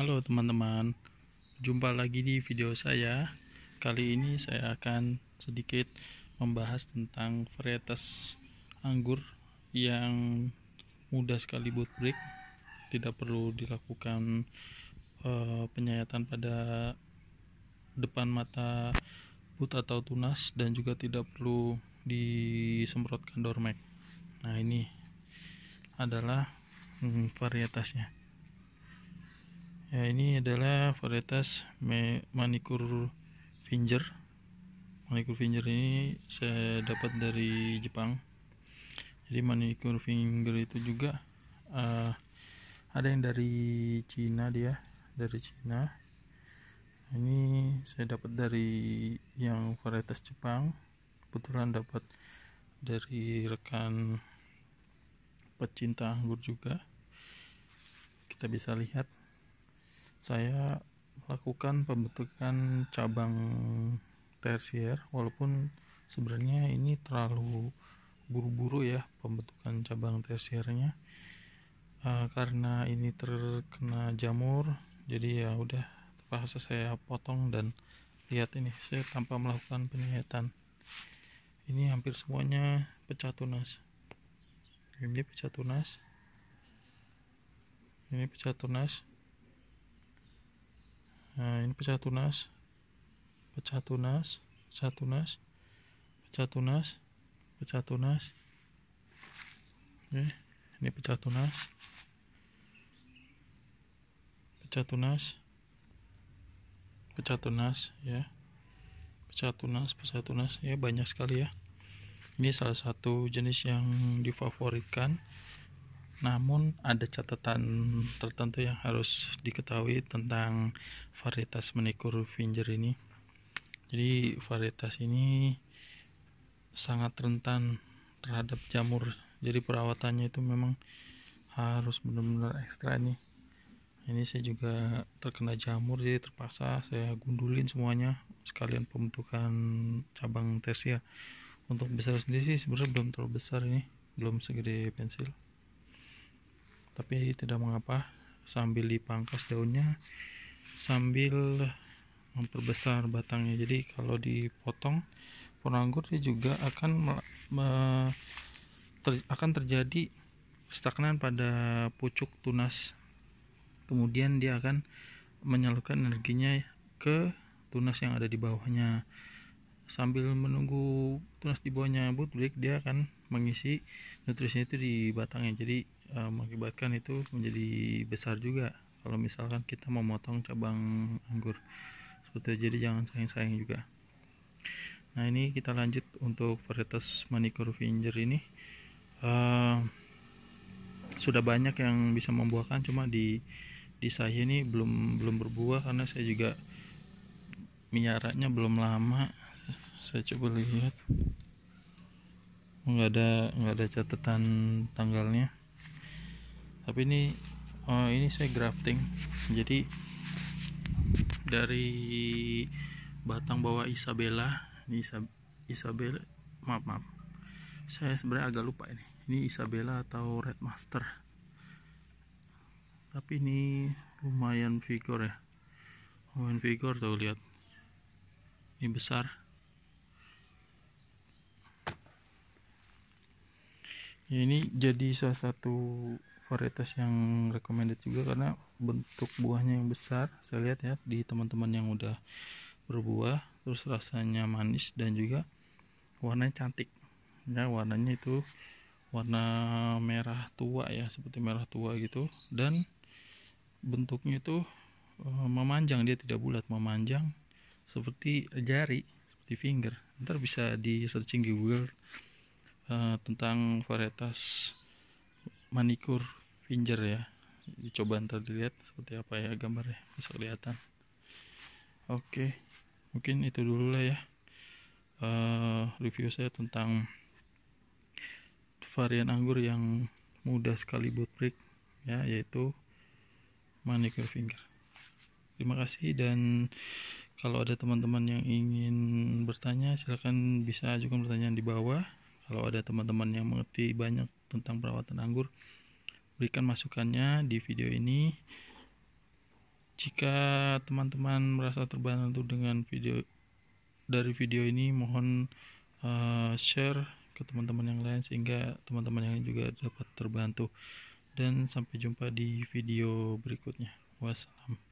Halo teman-teman, jumpa lagi di video saya. Kali ini saya akan sedikit membahas tentang varietas anggur yang mudah sekali buat break, tidak perlu dilakukan uh, penyayatan pada depan mata put atau tunas dan juga tidak perlu disemprotkan dormek. Nah ini adalah hmm, varietasnya ya ini adalah varietas manikur finger manikur finger ini saya dapat dari Jepang jadi manikur finger itu juga uh, ada yang dari Cina dia dari Cina ini saya dapat dari yang varietas Jepang kebetulan dapat dari rekan pecinta anggur juga kita bisa lihat saya melakukan pembentukan cabang tersier walaupun sebenarnya ini terlalu buru-buru ya pembentukan cabang tersiernya uh, karena ini terkena jamur jadi ya udah terpaksa saya potong dan lihat ini saya tanpa melakukan penyihatan. ini hampir semuanya pecah tunas ini pecah tunas ini pecah tunas nah ini pecah tunas pecah tunas pecah tunas pecah tunas pecah tunas oke ini pecah tunas pecah tunas pecah tunas ya pecah tunas pecah tunas ya banyak sekali ya ini salah satu jenis yang difavoritkan namun ada catatan tertentu yang harus diketahui tentang varietas menikur finger ini. Jadi varietas ini sangat rentan terhadap jamur. Jadi perawatannya itu memang harus benar-benar ekstra ini Ini saya juga terkena jamur jadi terpaksa saya gundulin semuanya sekalian pembentukan cabang tesia. Untuk besar sendiri sih sebenarnya belum terlalu besar ini, belum segede pensil tapi tidak mengapa sambil dipangkas daunnya sambil memperbesar batangnya jadi kalau dipotong pohon anggur dia juga akan ter, akan terjadi stagnan pada pucuk tunas kemudian dia akan menyalurkan energinya ke tunas yang ada di bawahnya sambil menunggu tunas di bawahnya break dia akan mengisi nutrisinya itu di batangnya jadi e, mengakibatkan itu menjadi besar juga kalau misalkan kita memotong cabang anggur seperti itu, jadi jangan sayang-sayang juga nah ini kita lanjut untuk varietas manicor finger ini e, sudah banyak yang bisa membuahkan cuma di di saya ini belum belum berbuah karena saya juga miaranya belum lama saya coba lihat nggak ada nggak ada catatan tanggalnya tapi ini oh, ini saya grafting jadi dari batang bawah Isabella ini Isab Isabella maaf maaf saya sebenarnya agak lupa ini ini Isabella atau Red Master tapi ini lumayan vigor ya lumayan vigor tuh lihat ini besar ya ini jadi salah satu varietas yang recommended juga karena bentuk buahnya yang besar saya lihat ya di teman-teman yang udah berbuah terus rasanya manis dan juga warnanya cantik ya warnanya itu warna merah tua ya seperti merah tua gitu dan bentuknya itu eh, memanjang dia tidak bulat memanjang seperti jari seperti finger ntar bisa di searching di google Eh, tentang varietas manikur finger ya dicoba ntar dilihat seperti apa ya gambarnya bisa kelihatan oke mungkin itu dulu lah ya uh, review saya tentang varian anggur yang mudah sekali buat break ya yaitu manicure finger terima kasih dan kalau ada teman-teman yang ingin bertanya silahkan bisa ajukan pertanyaan di bawah kalau ada teman-teman yang mengerti banyak tentang perawatan anggur, berikan masukannya di video ini. Jika teman-teman merasa terbantu dengan video dari video ini, mohon uh, share ke teman-teman yang lain sehingga teman-teman yang lain juga dapat terbantu. Dan sampai jumpa di video berikutnya. Wassalam.